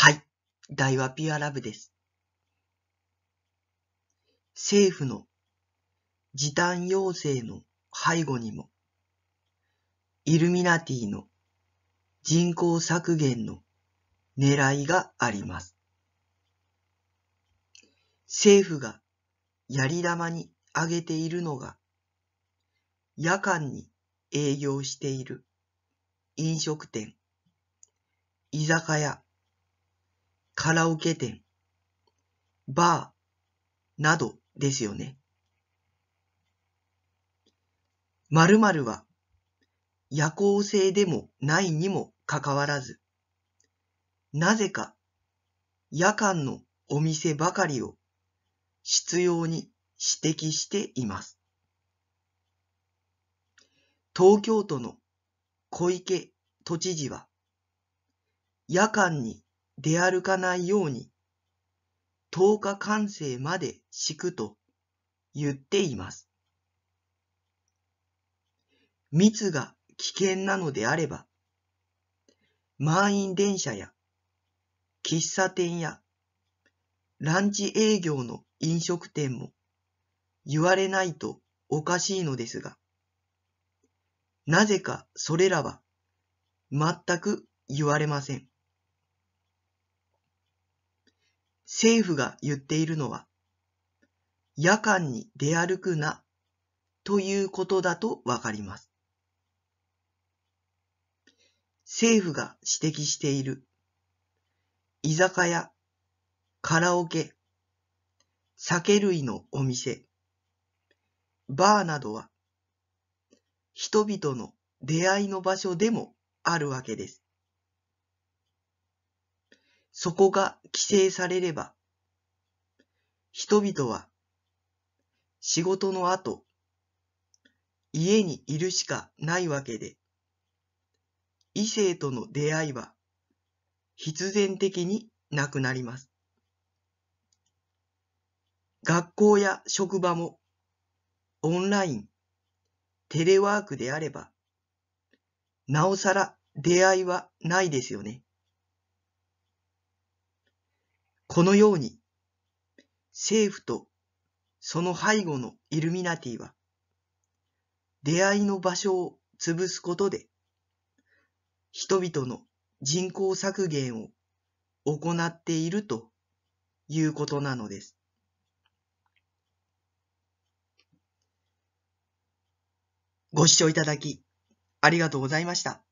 はい。大和ピアラブです。政府の時短要請の背後にも、イルミナティの人口削減の狙いがあります。政府がやり玉に挙げているのが、夜間に営業している飲食店、居酒屋、カラオケ店、バーなどですよね。〇〇は夜行性でもないにもかかわらず、なぜか夜間のお店ばかりを執拗に指摘しています。東京都の小池都知事は、夜間に出歩かないように、10日完成まで敷くと言っています。密が危険なのであれば、満員電車や喫茶店やランチ営業の飲食店も言われないとおかしいのですが、なぜかそれらは全く言われません。政府が言っているのは、夜間に出歩くなということだとわかります。政府が指摘している居酒屋、カラオケ、酒類のお店、バーなどは人々の出会いの場所でもあるわけです。そこが規制されれば、人々は仕事の後、家にいるしかないわけで、異性との出会いは必然的になくなります。学校や職場もオンライン、テレワークであれば、なおさら出会いはないですよね。このように、政府とその背後のイルミナティは、出会いの場所を潰すことで、人々の人口削減を行っているということなのです。ご視聴いただき、ありがとうございました。